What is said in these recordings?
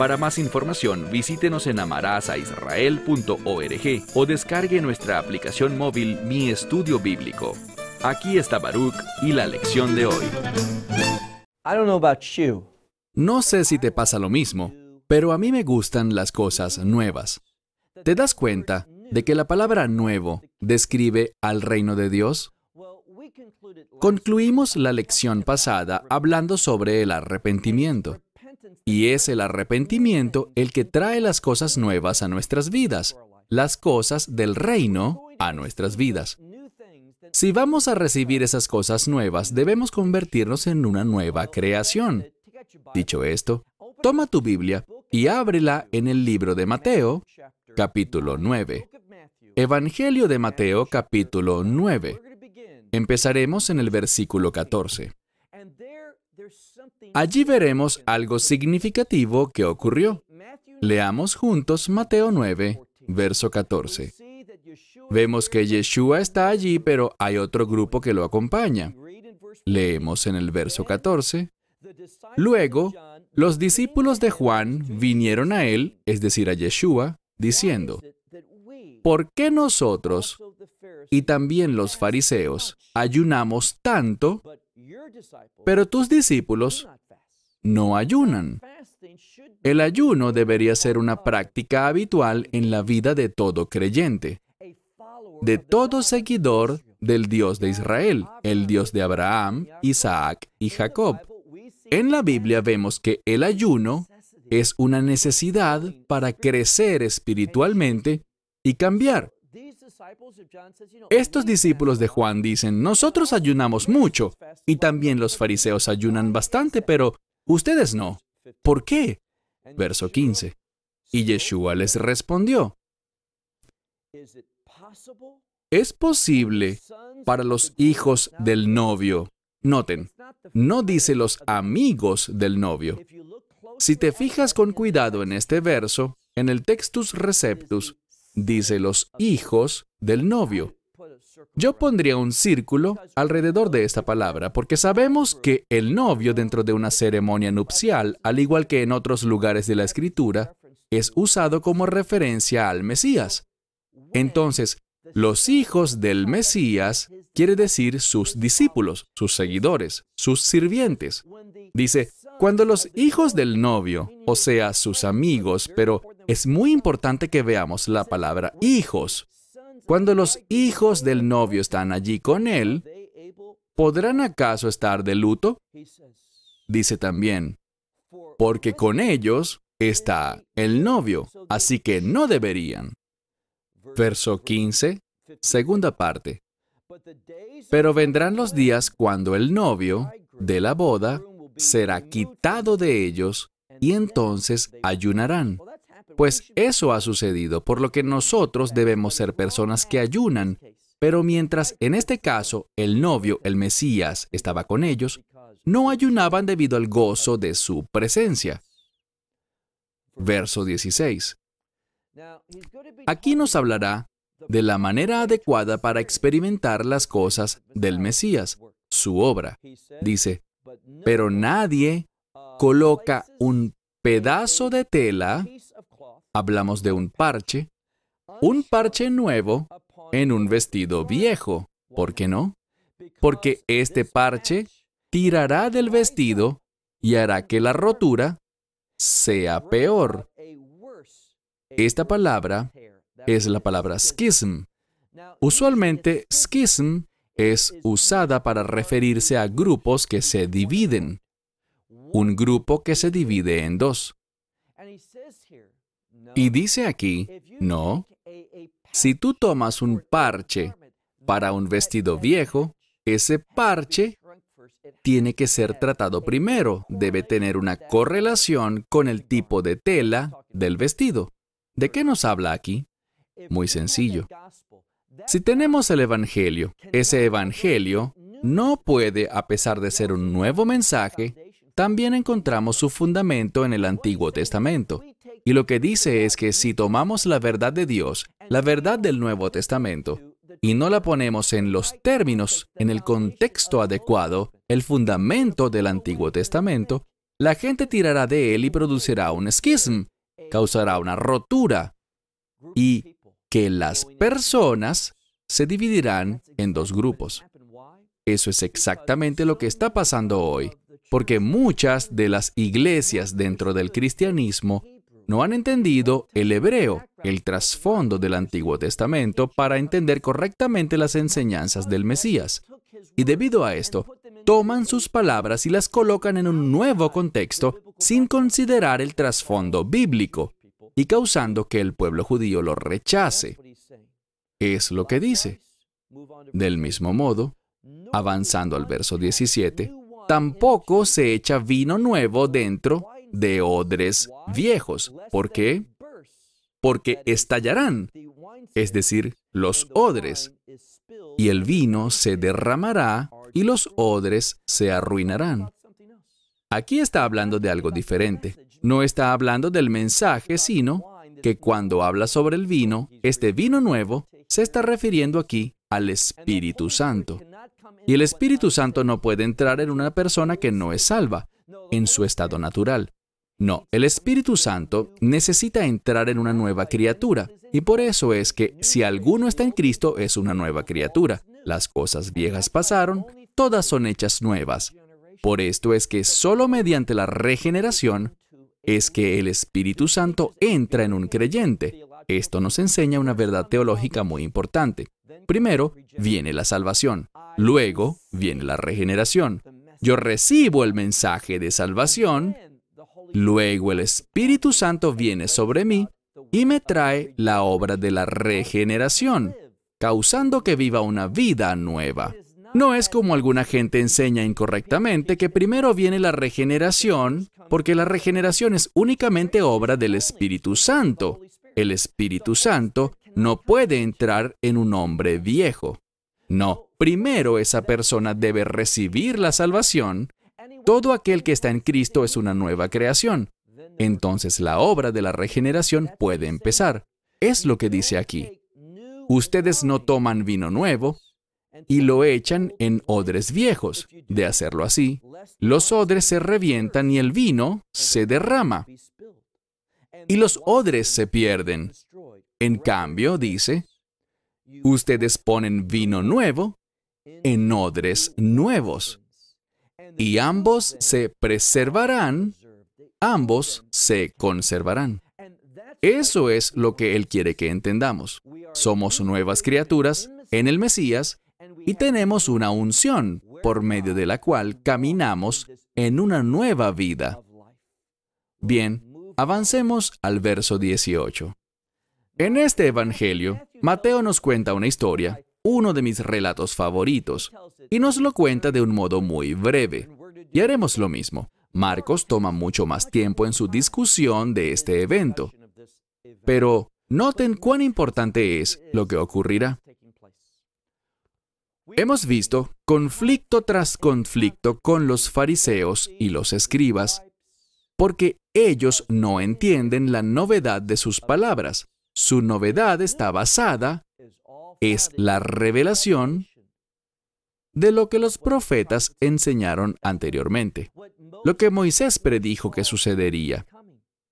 Para más información, visítenos en amarazaisrael.org o descargue nuestra aplicación móvil Mi Estudio Bíblico. Aquí está Baruch y la lección de hoy. No sé si te pasa lo mismo, pero a mí me gustan las cosas nuevas. ¿Te das cuenta de que la palabra nuevo describe al reino de Dios? Concluimos la lección pasada hablando sobre el arrepentimiento. Y es el arrepentimiento el que trae las cosas nuevas a nuestras vidas, las cosas del reino a nuestras vidas. Si vamos a recibir esas cosas nuevas, debemos convertirnos en una nueva creación. Dicho esto, toma tu Biblia y ábrela en el libro de Mateo, capítulo 9. Evangelio de Mateo, capítulo 9. Empezaremos en el versículo 14. Allí veremos algo significativo que ocurrió. Leamos juntos Mateo 9, verso 14. Vemos que Yeshua está allí, pero hay otro grupo que lo acompaña. Leemos en el verso 14. Luego, los discípulos de Juan vinieron a él, es decir, a Yeshua, diciendo, ¿por qué nosotros y también los fariseos ayunamos tanto, pero tus discípulos no ayunan. El ayuno debería ser una práctica habitual en la vida de todo creyente, de todo seguidor del Dios de Israel, el Dios de Abraham, Isaac y Jacob. En la Biblia vemos que el ayuno es una necesidad para crecer espiritualmente y cambiar. Estos discípulos de Juan dicen, nosotros ayunamos mucho y también los fariseos ayunan bastante, pero ustedes no. ¿Por qué? Verso 15. Y Yeshua les respondió, ¿es posible para los hijos del novio? Noten, no dice los amigos del novio. Si te fijas con cuidado en este verso, en el Textus Receptus dice los hijos del novio. Yo pondría un círculo alrededor de esta palabra, porque sabemos que el novio dentro de una ceremonia nupcial, al igual que en otros lugares de la escritura, es usado como referencia al Mesías. Entonces, los hijos del Mesías quiere decir sus discípulos, sus seguidores, sus sirvientes. Dice, cuando los hijos del novio, o sea, sus amigos, pero es muy importante que veamos la palabra hijos. Cuando los hijos del novio están allí con él, ¿podrán acaso estar de luto? Dice también, porque con ellos está el novio, así que no deberían. Verso 15, segunda parte. Pero vendrán los días cuando el novio de la boda será quitado de ellos y entonces ayunarán. Pues eso ha sucedido, por lo que nosotros debemos ser personas que ayunan. Pero mientras en este caso el novio, el Mesías, estaba con ellos, no ayunaban debido al gozo de su presencia. Verso 16. Aquí nos hablará de la manera adecuada para experimentar las cosas del Mesías, su obra. Dice, pero nadie uh, coloca un pedazo de tela Hablamos de un parche, un parche nuevo en un vestido viejo. ¿Por qué no? Porque este parche tirará del vestido y hará que la rotura sea peor. Esta palabra es la palabra schism. Usualmente schism es usada para referirse a grupos que se dividen. Un grupo que se divide en dos. Y dice aquí, no, si tú tomas un parche para un vestido viejo, ese parche tiene que ser tratado primero, debe tener una correlación con el tipo de tela del vestido. ¿De qué nos habla aquí? Muy sencillo. Si tenemos el Evangelio, ese Evangelio no puede, a pesar de ser un nuevo mensaje, también encontramos su fundamento en el Antiguo Testamento. Y lo que dice es que si tomamos la verdad de Dios, la verdad del Nuevo Testamento, y no la ponemos en los términos, en el contexto adecuado, el fundamento del Antiguo Testamento, la gente tirará de él y producirá un esquism, causará una rotura, y que las personas se dividirán en dos grupos. Eso es exactamente lo que está pasando hoy, porque muchas de las iglesias dentro del cristianismo no han entendido el hebreo, el trasfondo del Antiguo Testamento, para entender correctamente las enseñanzas del Mesías. Y debido a esto, toman sus palabras y las colocan en un nuevo contexto sin considerar el trasfondo bíblico y causando que el pueblo judío lo rechace. Es lo que dice. Del mismo modo, avanzando al verso 17, tampoco se echa vino nuevo dentro de odres viejos. ¿Por qué? Porque estallarán, es decir, los odres, y el vino se derramará y los odres se arruinarán. Aquí está hablando de algo diferente. No está hablando del mensaje, sino que cuando habla sobre el vino, este vino nuevo, se está refiriendo aquí al Espíritu Santo. Y el Espíritu Santo no puede entrar en una persona que no es salva, en su estado natural. No, el Espíritu Santo necesita entrar en una nueva criatura, y por eso es que si alguno está en Cristo es una nueva criatura. Las cosas viejas pasaron, todas son hechas nuevas. Por esto es que solo mediante la regeneración es que el Espíritu Santo entra en un creyente. Esto nos enseña una verdad teológica muy importante. Primero viene la salvación, luego viene la regeneración. Yo recibo el mensaje de salvación, Luego el Espíritu Santo viene sobre mí y me trae la obra de la regeneración, causando que viva una vida nueva. No es como alguna gente enseña incorrectamente que primero viene la regeneración, porque la regeneración es únicamente obra del Espíritu Santo. El Espíritu Santo no puede entrar en un hombre viejo. No, primero esa persona debe recibir la salvación todo aquel que está en Cristo es una nueva creación. Entonces la obra de la regeneración puede empezar. Es lo que dice aquí. Ustedes no toman vino nuevo y lo echan en odres viejos. De hacerlo así, los odres se revientan y el vino se derrama. Y los odres se pierden. En cambio, dice, ustedes ponen vino nuevo en odres nuevos y ambos se preservarán, ambos se conservarán. Eso es lo que Él quiere que entendamos. Somos nuevas criaturas en el Mesías y tenemos una unción por medio de la cual caminamos en una nueva vida. Bien, avancemos al verso 18. En este Evangelio, Mateo nos cuenta una historia uno de mis relatos favoritos, y nos lo cuenta de un modo muy breve. Y haremos lo mismo. Marcos toma mucho más tiempo en su discusión de este evento. Pero noten cuán importante es lo que ocurrirá. Hemos visto conflicto tras conflicto con los fariseos y los escribas, porque ellos no entienden la novedad de sus palabras. Su novedad está basada es la revelación de lo que los profetas enseñaron anteriormente, lo que Moisés predijo que sucedería,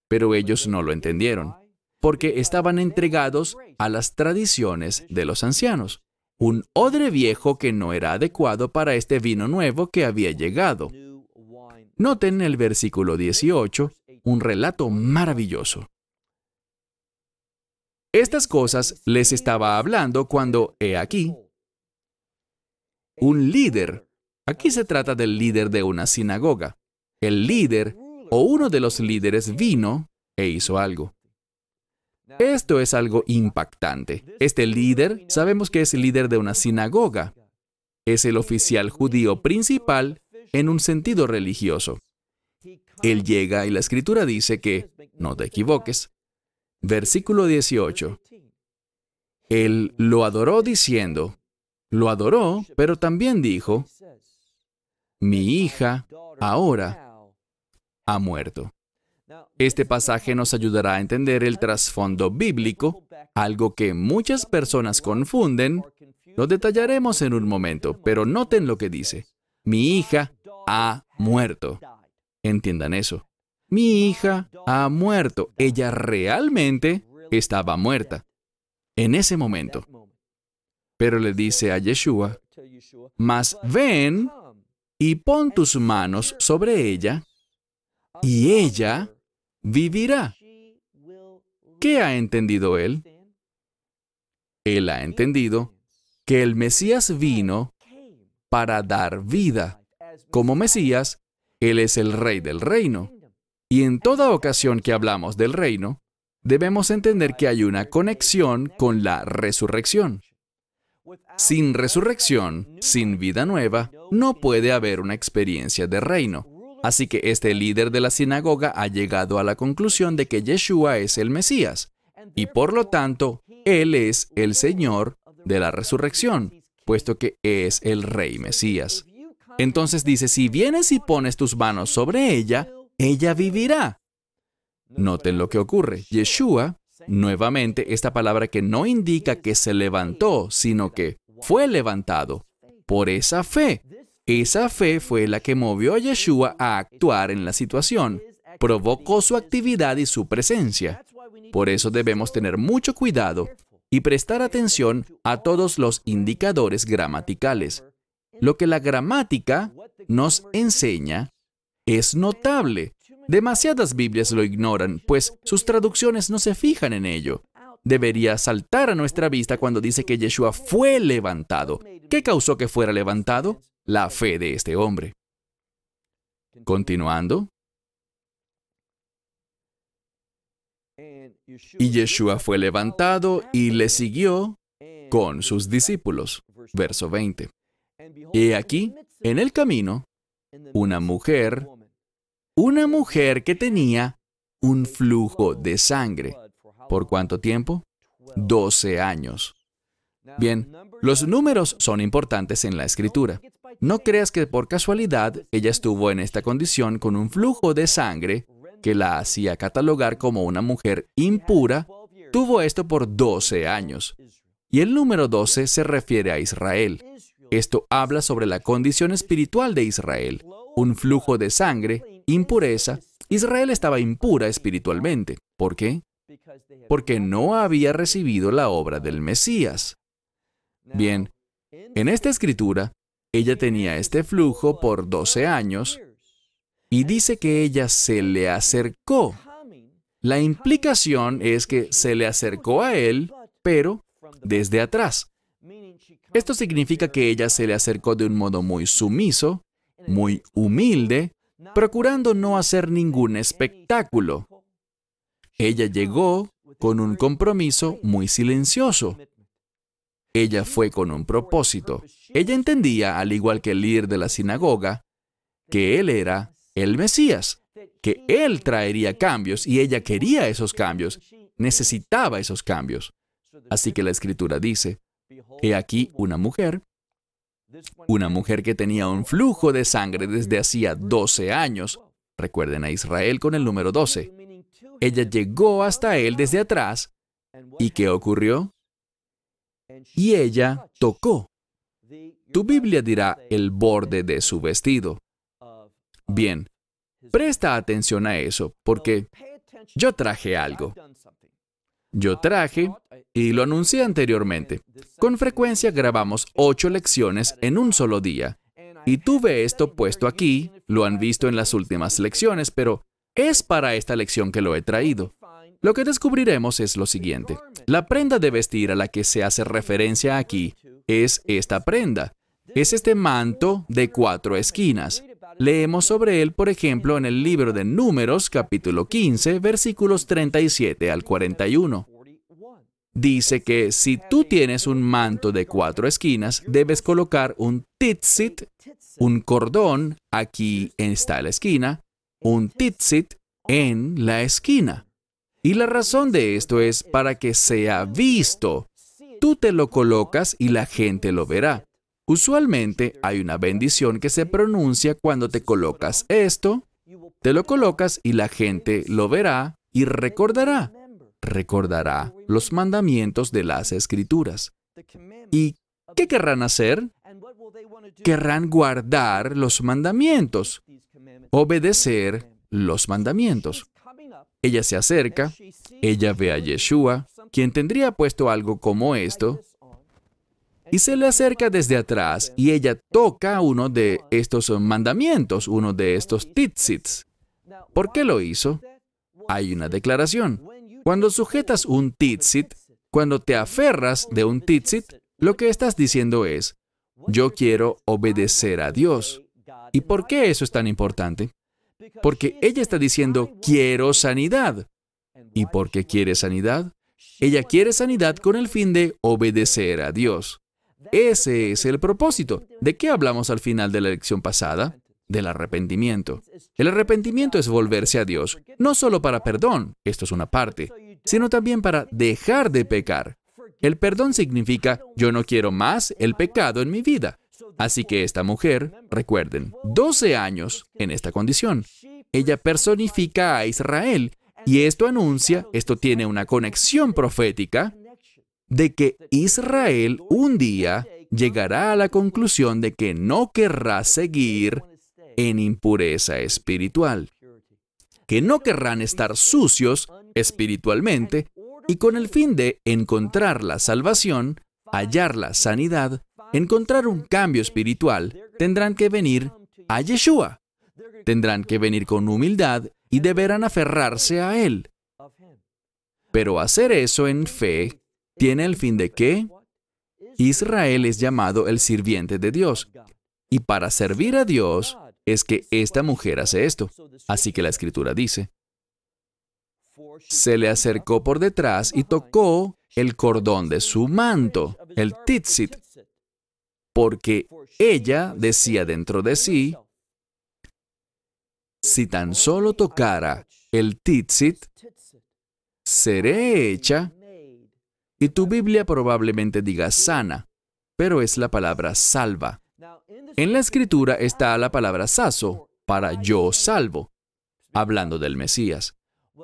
pero ellos no lo entendieron, porque estaban entregados a las tradiciones de los ancianos, un odre viejo que no era adecuado para este vino nuevo que había llegado. Noten el versículo 18, un relato maravilloso. Estas cosas les estaba hablando cuando, he aquí, un líder, aquí se trata del líder de una sinagoga, el líder o uno de los líderes vino e hizo algo. Esto es algo impactante. Este líder, sabemos que es líder de una sinagoga. Es el oficial judío principal en un sentido religioso. Él llega y la escritura dice que, no te equivoques, Versículo 18. Él lo adoró diciendo, lo adoró, pero también dijo, mi hija ahora ha muerto. Este pasaje nos ayudará a entender el trasfondo bíblico, algo que muchas personas confunden. Lo detallaremos en un momento, pero noten lo que dice. Mi hija ha muerto. Entiendan eso mi hija ha muerto. Ella realmente estaba muerta en ese momento. Pero le dice a Yeshua, mas ven y pon tus manos sobre ella y ella vivirá. ¿Qué ha entendido él? Él ha entendido que el Mesías vino para dar vida. Como Mesías, Él es el Rey del Reino. Y en toda ocasión que hablamos del reino, debemos entender que hay una conexión con la resurrección. Sin resurrección, sin vida nueva, no puede haber una experiencia de reino. Así que este líder de la sinagoga ha llegado a la conclusión de que Yeshua es el Mesías, y por lo tanto, Él es el Señor de la resurrección, puesto que es el Rey Mesías. Entonces dice, si vienes y pones tus manos sobre ella, ella vivirá. Noten lo que ocurre. Yeshua, nuevamente, esta palabra que no indica que se levantó, sino que fue levantado por esa fe. Esa fe fue la que movió a Yeshua a actuar en la situación, provocó su actividad y su presencia. Por eso debemos tener mucho cuidado y prestar atención a todos los indicadores gramaticales. Lo que la gramática nos enseña es notable. Demasiadas Biblias lo ignoran, pues sus traducciones no se fijan en ello. Debería saltar a nuestra vista cuando dice que Yeshua fue levantado. ¿Qué causó que fuera levantado? La fe de este hombre. Continuando. Y Yeshua fue levantado y le siguió con sus discípulos. Verso 20. Y aquí, en el camino, una mujer una mujer que tenía un flujo de sangre. ¿Por cuánto tiempo? 12 años. Bien, los números son importantes en la escritura. No creas que por casualidad ella estuvo en esta condición con un flujo de sangre que la hacía catalogar como una mujer impura, tuvo esto por 12 años. Y el número 12 se refiere a Israel. Esto habla sobre la condición espiritual de Israel, un flujo de sangre impureza, Israel estaba impura espiritualmente. ¿Por qué? Porque no había recibido la obra del Mesías. Bien, en esta escritura, ella tenía este flujo por 12 años y dice que ella se le acercó. La implicación es que se le acercó a él, pero desde atrás. Esto significa que ella se le acercó de un modo muy sumiso, muy humilde, procurando no hacer ningún espectáculo. Ella llegó con un compromiso muy silencioso. Ella fue con un propósito. Ella entendía, al igual que el líder de la sinagoga, que él era el Mesías, que él traería cambios y ella quería esos cambios, necesitaba esos cambios. Así que la escritura dice, he aquí una mujer una mujer que tenía un flujo de sangre desde hacía 12 años. Recuerden a Israel con el número 12. Ella llegó hasta él desde atrás. ¿Y qué ocurrió? Y ella tocó. Tu Biblia dirá el borde de su vestido. Bien, presta atención a eso, porque yo traje algo. Yo traje, y lo anuncié anteriormente, con frecuencia grabamos ocho lecciones en un solo día. Y tuve esto puesto aquí, lo han visto en las últimas lecciones, pero es para esta lección que lo he traído. Lo que descubriremos es lo siguiente. La prenda de vestir a la que se hace referencia aquí es esta prenda. Es este manto de cuatro esquinas. Leemos sobre él, por ejemplo, en el libro de Números, capítulo 15, versículos 37 al 41. Dice que si tú tienes un manto de cuatro esquinas, debes colocar un titsit, un cordón, aquí está la esquina, un titsit en la esquina. Y la razón de esto es para que sea visto. Tú te lo colocas y la gente lo verá. Usualmente hay una bendición que se pronuncia cuando te colocas esto, te lo colocas y la gente lo verá y recordará, recordará los mandamientos de las escrituras. ¿Y qué querrán hacer? Querrán guardar los mandamientos, obedecer los mandamientos. Ella se acerca, ella ve a Yeshua, quien tendría puesto algo como esto, y se le acerca desde atrás y ella toca uno de estos mandamientos, uno de estos titsits. ¿Por qué lo hizo? Hay una declaración. Cuando sujetas un titsit, cuando te aferras de un titsit, lo que estás diciendo es, yo quiero obedecer a Dios. ¿Y por qué eso es tan importante? Porque ella está diciendo, quiero sanidad. ¿Y por qué quiere sanidad? Ella quiere sanidad con el fin de obedecer a Dios. Ese es el propósito. ¿De qué hablamos al final de la lección pasada? Del arrepentimiento. El arrepentimiento es volverse a Dios, no solo para perdón, esto es una parte, sino también para dejar de pecar. El perdón significa yo no quiero más el pecado en mi vida. Así que esta mujer, recuerden, 12 años en esta condición. Ella personifica a Israel y esto anuncia, esto tiene una conexión profética de que Israel un día llegará a la conclusión de que no querrá seguir en impureza espiritual, que no querrán estar sucios espiritualmente y con el fin de encontrar la salvación, hallar la sanidad, encontrar un cambio espiritual, tendrán que venir a Yeshua. Tendrán que venir con humildad y deberán aferrarse a Él. Pero hacer eso en fe tiene el fin de que Israel es llamado el sirviente de Dios. Y para servir a Dios es que esta mujer hace esto. Así que la escritura dice, se le acercó por detrás y tocó el cordón de su manto, el tzitzit, porque ella decía dentro de sí, si tan solo tocara el tzitzit, seré hecha y tu Biblia probablemente diga sana, pero es la palabra salva. En la escritura está la palabra saso, para yo salvo, hablando del Mesías.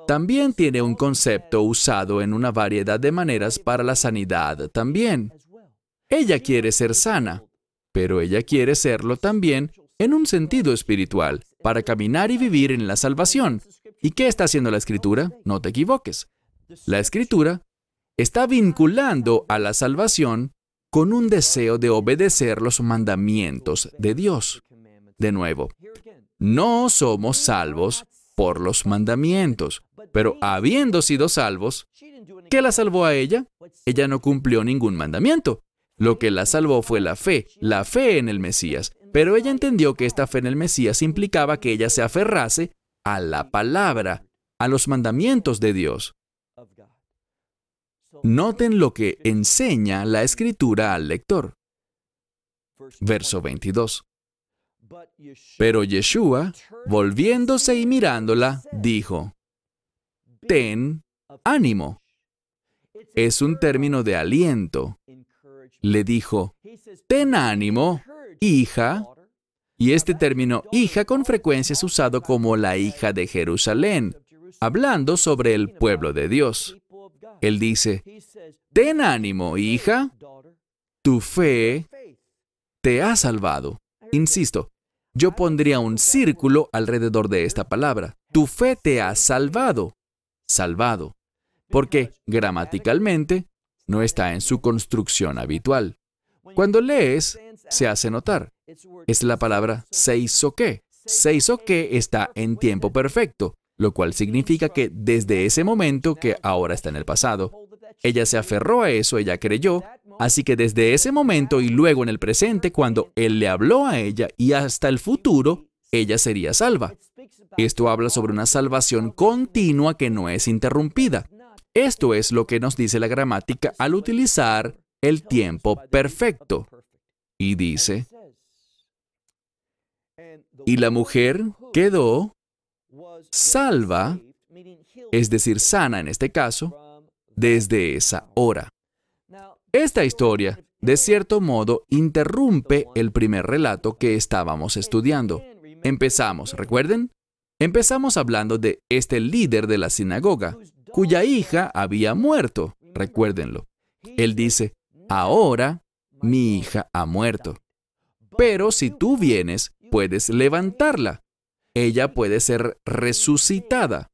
También tiene un concepto usado en una variedad de maneras para la sanidad también. Ella quiere ser sana, pero ella quiere serlo también en un sentido espiritual, para caminar y vivir en la salvación. ¿Y qué está haciendo la escritura? No te equivoques. La escritura está vinculando a la salvación con un deseo de obedecer los mandamientos de Dios. De nuevo, no somos salvos por los mandamientos, pero habiendo sido salvos, ¿qué la salvó a ella? Ella no cumplió ningún mandamiento. Lo que la salvó fue la fe, la fe en el Mesías. Pero ella entendió que esta fe en el Mesías implicaba que ella se aferrase a la palabra, a los mandamientos de Dios. Noten lo que enseña la escritura al lector. Verso 22. Pero Yeshua, volviéndose y mirándola, dijo, Ten ánimo. Es un término de aliento. Le dijo, Ten ánimo, hija. Y este término hija con frecuencia es usado como la hija de Jerusalén, hablando sobre el pueblo de Dios. Él dice, ten ánimo, hija, tu fe te ha salvado. Insisto, yo pondría un círculo alrededor de esta palabra. Tu fe te ha salvado. Salvado. Porque gramaticalmente no está en su construcción habitual. Cuando lees, se hace notar. Es la palabra se hizo qué. Se hizo qué está en tiempo perfecto lo cual significa que desde ese momento que ahora está en el pasado. Ella se aferró a eso, ella creyó, así que desde ese momento y luego en el presente, cuando él le habló a ella y hasta el futuro, ella sería salva. Esto habla sobre una salvación continua que no es interrumpida. Esto es lo que nos dice la gramática al utilizar el tiempo perfecto. Y dice, y la mujer quedó salva, es decir, sana en este caso, desde esa hora. Esta historia, de cierto modo, interrumpe el primer relato que estábamos estudiando. Empezamos, recuerden, empezamos hablando de este líder de la sinagoga, cuya hija había muerto, recuérdenlo. Él dice, ahora mi hija ha muerto. Pero si tú vienes, puedes levantarla ella puede ser resucitada.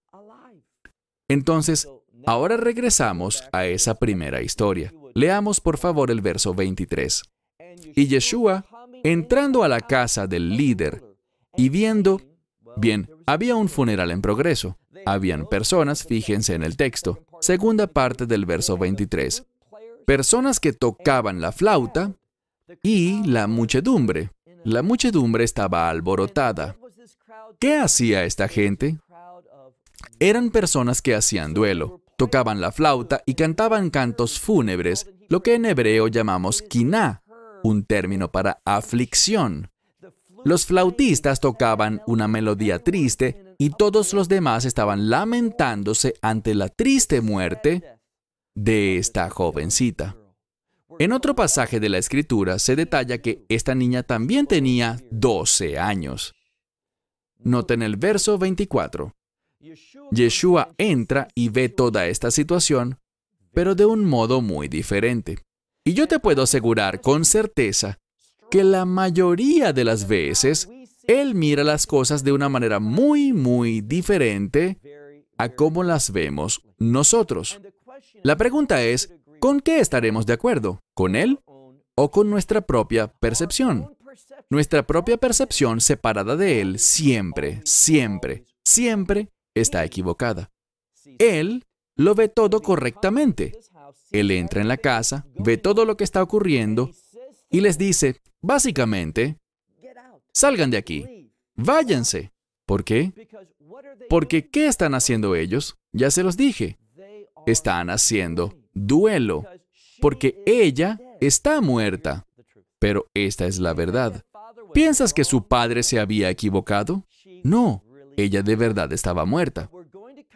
Entonces, ahora regresamos a esa primera historia. Leamos por favor el verso 23. Y Yeshua, entrando a la casa del líder y viendo, bien, había un funeral en progreso. Habían personas, fíjense en el texto, segunda parte del verso 23, personas que tocaban la flauta y la muchedumbre. La muchedumbre estaba alborotada. ¿Qué hacía esta gente? Eran personas que hacían duelo, tocaban la flauta y cantaban cantos fúnebres, lo que en hebreo llamamos quiná, un término para aflicción. Los flautistas tocaban una melodía triste y todos los demás estaban lamentándose ante la triste muerte de esta jovencita. En otro pasaje de la escritura se detalla que esta niña también tenía 12 años. Noten el verso 24. Yeshua entra y ve toda esta situación, pero de un modo muy diferente. Y yo te puedo asegurar con certeza que la mayoría de las veces Él mira las cosas de una manera muy, muy diferente a cómo las vemos nosotros. La pregunta es, ¿con qué estaremos de acuerdo? ¿Con Él o con nuestra propia percepción? Nuestra propia percepción separada de Él siempre, siempre, siempre está equivocada. Él lo ve todo correctamente. Él entra en la casa, ve todo lo que está ocurriendo y les dice, básicamente, salgan de aquí, váyanse. ¿Por qué? Porque ¿qué están haciendo ellos? Ya se los dije. Están haciendo duelo, porque ella está muerta. Pero esta es la verdad. ¿Piensas que su padre se había equivocado? No, ella de verdad estaba muerta.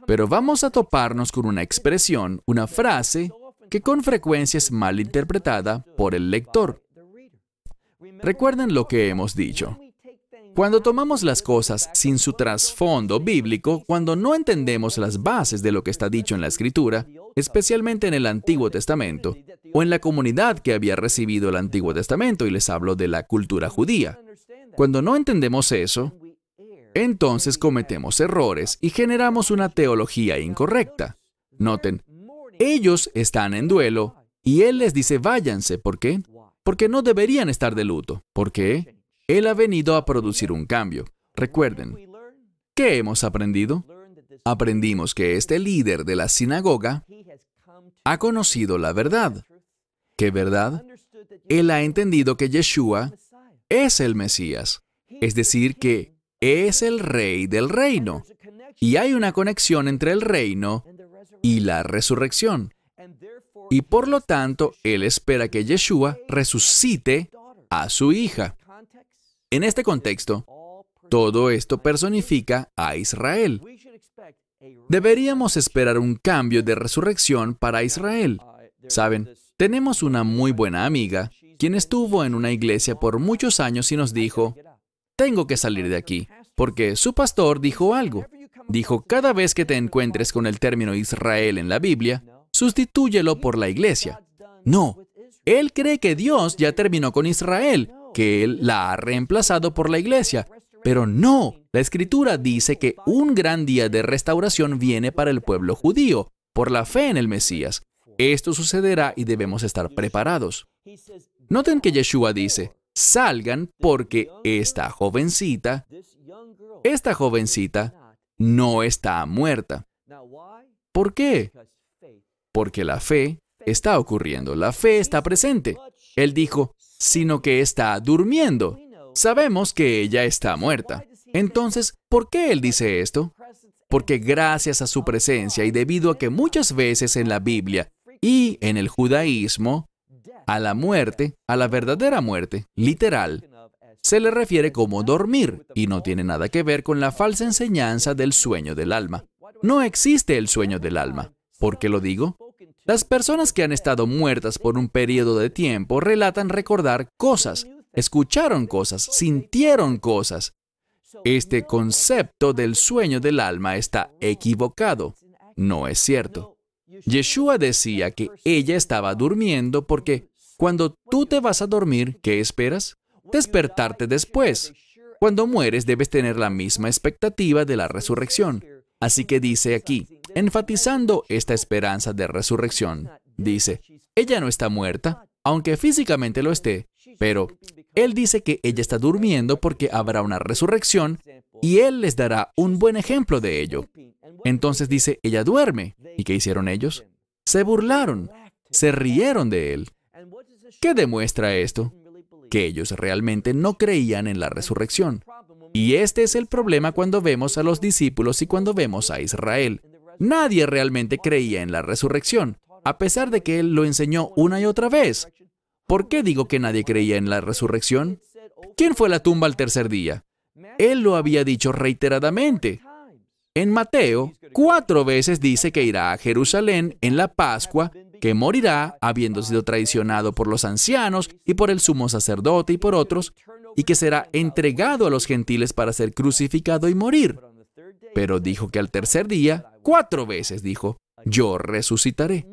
Pero vamos a toparnos con una expresión, una frase, que con frecuencia es mal interpretada por el lector. Recuerden lo que hemos dicho. Cuando tomamos las cosas sin su trasfondo bíblico, cuando no entendemos las bases de lo que está dicho en la Escritura, especialmente en el Antiguo Testamento, o en la comunidad que había recibido el Antiguo Testamento, y les hablo de la cultura judía, cuando no entendemos eso, entonces cometemos errores y generamos una teología incorrecta. Noten, ellos están en duelo y Él les dice váyanse. ¿Por qué? Porque no deberían estar de luto. ¿Por qué? Él ha venido a producir un cambio. Recuerden, ¿qué hemos aprendido? Aprendimos que este líder de la sinagoga ha conocido la verdad. ¿Qué verdad? Él ha entendido que Yeshua es el Mesías, es decir, que es el rey del reino. Y hay una conexión entre el reino y la resurrección. Y por lo tanto, él espera que Yeshua resucite a su hija. En este contexto, todo esto personifica a Israel. Deberíamos esperar un cambio de resurrección para Israel. Saben, tenemos una muy buena amiga estuvo en una iglesia por muchos años y nos dijo, tengo que salir de aquí, porque su pastor dijo algo. Dijo, cada vez que te encuentres con el término Israel en la Biblia, sustitúyelo por la iglesia. No, él cree que Dios ya terminó con Israel, que él la ha reemplazado por la iglesia. Pero no, la escritura dice que un gran día de restauración viene para el pueblo judío, por la fe en el Mesías. Esto sucederá y debemos estar preparados. Noten que Yeshua dice, salgan porque esta jovencita, esta jovencita no está muerta. ¿Por qué? Porque la fe está ocurriendo, la fe está presente. Él dijo, sino que está durmiendo. Sabemos que ella está muerta. Entonces, ¿por qué él dice esto? Porque gracias a su presencia y debido a que muchas veces en la Biblia y en el judaísmo, a la muerte, a la verdadera muerte, literal, se le refiere como dormir y no tiene nada que ver con la falsa enseñanza del sueño del alma. No existe el sueño del alma. ¿Por qué lo digo? Las personas que han estado muertas por un periodo de tiempo relatan recordar cosas, escucharon cosas, sintieron cosas. Este concepto del sueño del alma está equivocado. No es cierto. Yeshua decía que ella estaba durmiendo porque cuando tú te vas a dormir, ¿qué esperas? Despertarte después. Cuando mueres debes tener la misma expectativa de la resurrección. Así que dice aquí, enfatizando esta esperanza de resurrección, dice, ella no está muerta, aunque físicamente lo esté, pero él dice que ella está durmiendo porque habrá una resurrección y él les dará un buen ejemplo de ello. Entonces dice, ella duerme. ¿Y qué hicieron ellos? Se burlaron, se rieron de él. ¿Qué demuestra esto? Que ellos realmente no creían en la resurrección. Y este es el problema cuando vemos a los discípulos y cuando vemos a Israel. Nadie realmente creía en la resurrección, a pesar de que él lo enseñó una y otra vez. ¿Por qué digo que nadie creía en la resurrección? ¿Quién fue la tumba al tercer día? Él lo había dicho reiteradamente. En Mateo, cuatro veces dice que irá a Jerusalén en la Pascua que morirá habiendo sido traicionado por los ancianos y por el sumo sacerdote y por otros, y que será entregado a los gentiles para ser crucificado y morir. Pero dijo que al tercer día, cuatro veces dijo, yo resucitaré.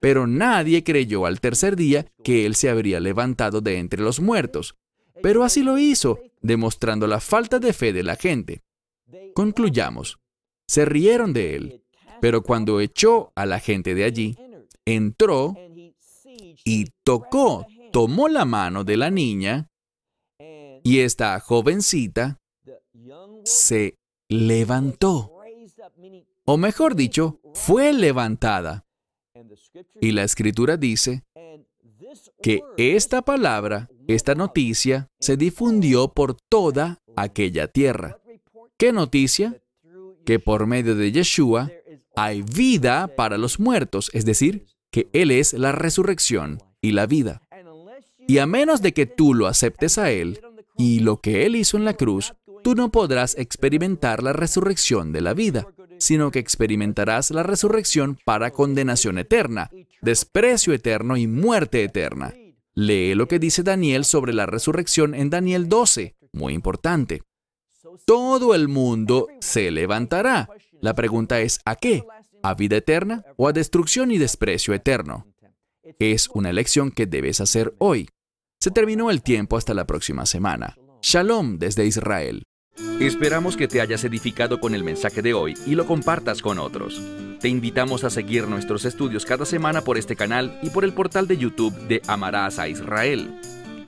Pero nadie creyó al tercer día que él se habría levantado de entre los muertos. Pero así lo hizo, demostrando la falta de fe de la gente. Concluyamos. Se rieron de él, pero cuando echó a la gente de allí, entró y tocó, tomó la mano de la niña y esta jovencita se levantó. O mejor dicho, fue levantada. Y la escritura dice que esta palabra, esta noticia, se difundió por toda aquella tierra. ¿Qué noticia? Que por medio de Yeshua hay vida para los muertos, es decir, que Él es la resurrección y la vida. Y a menos de que tú lo aceptes a Él y lo que Él hizo en la cruz, tú no podrás experimentar la resurrección de la vida, sino que experimentarás la resurrección para condenación eterna, desprecio eterno y muerte eterna. Lee lo que dice Daniel sobre la resurrección en Daniel 12, muy importante. Todo el mundo se levantará. La pregunta es, ¿a qué? a vida eterna o a destrucción y desprecio eterno. Es una elección que debes hacer hoy. Se terminó el tiempo hasta la próxima semana. Shalom desde Israel. Esperamos que te hayas edificado con el mensaje de hoy y lo compartas con otros. Te invitamos a seguir nuestros estudios cada semana por este canal y por el portal de YouTube de Amarás a Israel.